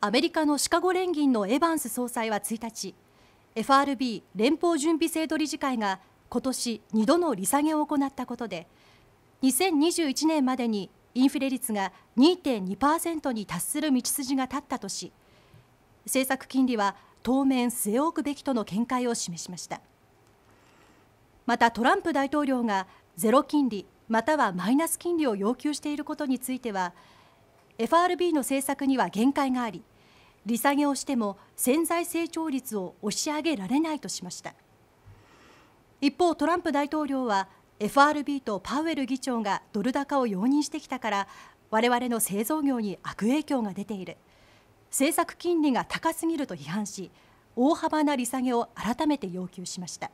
アメリカのシカゴ連銀のエバンス総裁は1日 FRB 連邦準備制度理事会が今年2度の利下げを行ったことで2021年までにインフレ率が2.2%に達する道筋が立ったとし政策金利は当面据え置くべきとの見解を示しましたまたトランプ大統領がゼロ金利またはマイナス金利を要求していることについては FRB の政策には限界があり利下げをしても潜在成長率を押し上げられないとしました一方トランプ大統領は FRB とパウエル議長がドル高を容認してきたから我々の製造業に悪影響が出ている政策金利が高すぎると批判し大幅な利下げを改めて要求しました。